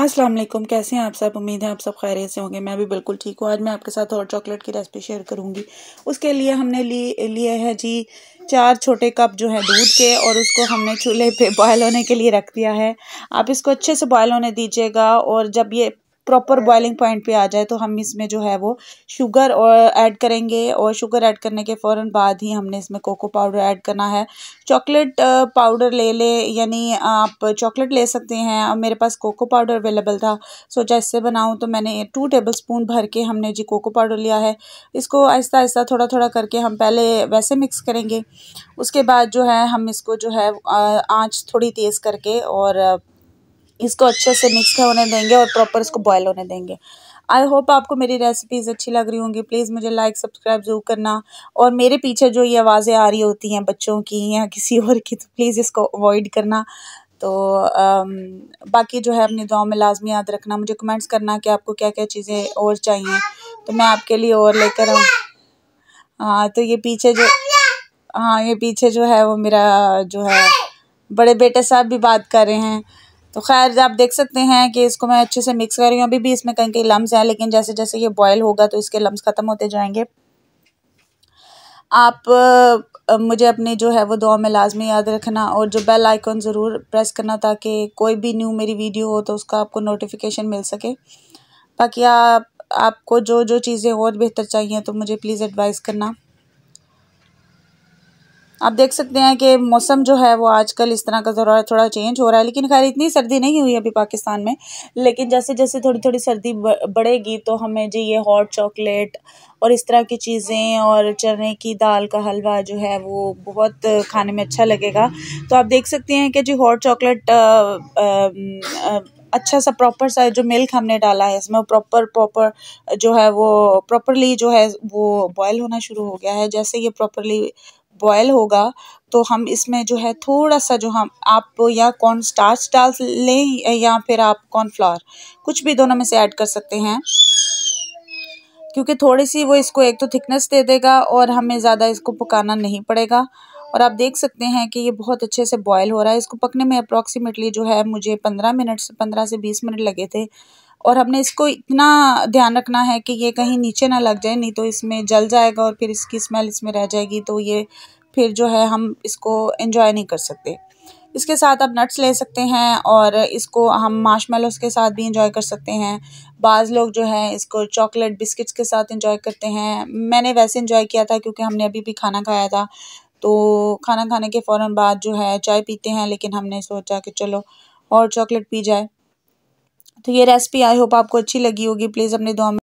अस्सलाम वालेकुम कैसे हैं आप सब उम्मीद है आप सब खैरियत से होंगे मैं भी बिल्कुल ठीक हूँ आज मैं आपके साथ हॉट चॉकलेट की रेसिपी शेयर करूँगी उसके लिए हमने लिए लिए है जी चार छोटे कप जो है दूध के और उसको हमने चूल्हे पे बॉयल होने के लिए रख दिया है आप इसको अच्छे से बॉयल होने दीजिएगा और जब ये प्रॉपर बॉइलिंग पॉइंट पे आ जाए तो हम इसमें जो है वो शुगर और ऐड करेंगे और शुगर ऐड करने के फ़ौर बाद ही हमने इसमें कोको पाउडर ऐड करना है चॉकलेट पाउडर ले ले यानी आप चॉकलेट ले सकते हैं और मेरे पास कोको पाउडर अवेलेबल था सोचा इससे बनाऊँ तो मैंने टू टेबल स्पून भर के हमने जी कोको पाउडर लिया है इसको आहिस्ता आहिस्ता थोड़ा थोड़ा करके हम पहले वैसे मिक्स करेंगे उसके बाद जो है हम इसको जो है आँच थोड़ी तेज़ करके और इसको अच्छे से मिक्स होने देंगे और प्रॉपर इसको बॉयल होने देंगे आई होप आपको मेरी रेसिपीज़ अच्छी लग रही होंगी प्लीज़ मुझे लाइक सब्सक्राइब ज़रूर करना और मेरे पीछे जो ये आवाज़ें आ रही होती हैं बच्चों की या किसी और की तो प्लीज़ इसको अवॉइड करना तो आम, um, बाकी जो है अपनी दुआ में लाजमी याद रखना मुझे कमेंट्स करना कि आपको क्या क्या चीज़ें और चाहिए तो मैं आपके लिए और लेकर आऊँ हाँ तो ये पीछे जो हाँ ये पीछे जो है वो मेरा जो है बड़े बेटे साहब भी बात कर रहे हैं तो खैर आप देख सकते हैं कि इसको मैं अच्छे से मिक्स कर रही हूँ अभी भी इसमें कहीं कहीं लम्स हैं लेकिन जैसे जैसे ये बॉयल होगा तो इसके लम्स ख़त्म होते जाएंगे आप मुझे अपने जो है वो दुआ में लाजमी याद रखना और जो बेल आइकॉन ज़रूर प्रेस करना ताकि कोई भी न्यू मेरी वीडियो हो तो उसका आपको नोटिफिकेशन मिल सके बाकी आप आपको जो जो चीज़ें और बेहतर चाहिए तो मुझे प्लीज़ एडवाइस करना आप देख सकते हैं कि मौसम जो है वो आजकल इस तरह का थोड़ा थोड़ा चेंज हो रहा है लेकिन खैर इतनी सर्दी नहीं हुई अभी पाकिस्तान में लेकिन जैसे जैसे थोड़ी थोड़ी सर्दी बढ़ेगी तो हमें जी ये हॉट चॉकलेट और इस तरह की चीज़ें और चने की दाल का हलवा जो है वो बहुत खाने में अच्छा लगेगा तो आप देख सकते हैं कि जी हॉट चॉकलेट अच्छा सा प्रॉपर सा जो मिल्क हमने डाला है इसमें प्रॉपर प्रॉपर जो है वो प्रॉपरली जो है वो बॉयल होना शुरू हो गया है जैसे ये प्रॉपरली बॉयल होगा तो हम इसमें जो है थोड़ा सा जो हम आप या कॉर्न स्टार्च डाल लें या फिर आप कॉर्नफ्लावर कुछ भी दोनों में से ऐड कर सकते हैं क्योंकि थोड़ी सी वो इसको एक तो थिकनेस दे देगा और हमें ज़्यादा इसको पकाना नहीं पड़ेगा और आप देख सकते हैं कि ये बहुत अच्छे से बॉयल हो रहा है इसको पकने में अप्रॉक्सीमेटली जो है मुझे पंद्रह मिनट से पंद्रह से बीस मिनट लगे थे और हमने इसको इतना ध्यान रखना है कि ये कहीं नीचे ना लग जाए नहीं तो इसमें जल जाएगा और फिर इसकी स्मेल इसमें रह जाएगी तो ये फिर जो है हम इसको एंजॉय नहीं कर सकते इसके साथ आप नट्स ले सकते हैं और इसको हम माश के साथ भी इंजॉय कर सकते हैं बाज़ लोग जो है इसको चॉकलेट बिस्किट्स के साथ इंजॉय करते हैं मैंने वैसे इंजॉय किया था क्योंकि हमने अभी भी खाना खाया था तो खाना खाने के फ़ौर बाद जो है चाय पीते हैं लेकिन हमने सोचा कि चलो और चॉकलेट पी जाए तो ये रेसिपी आई होप आपको अच्छी लगी होगी प्लीज़ अपने दुआ में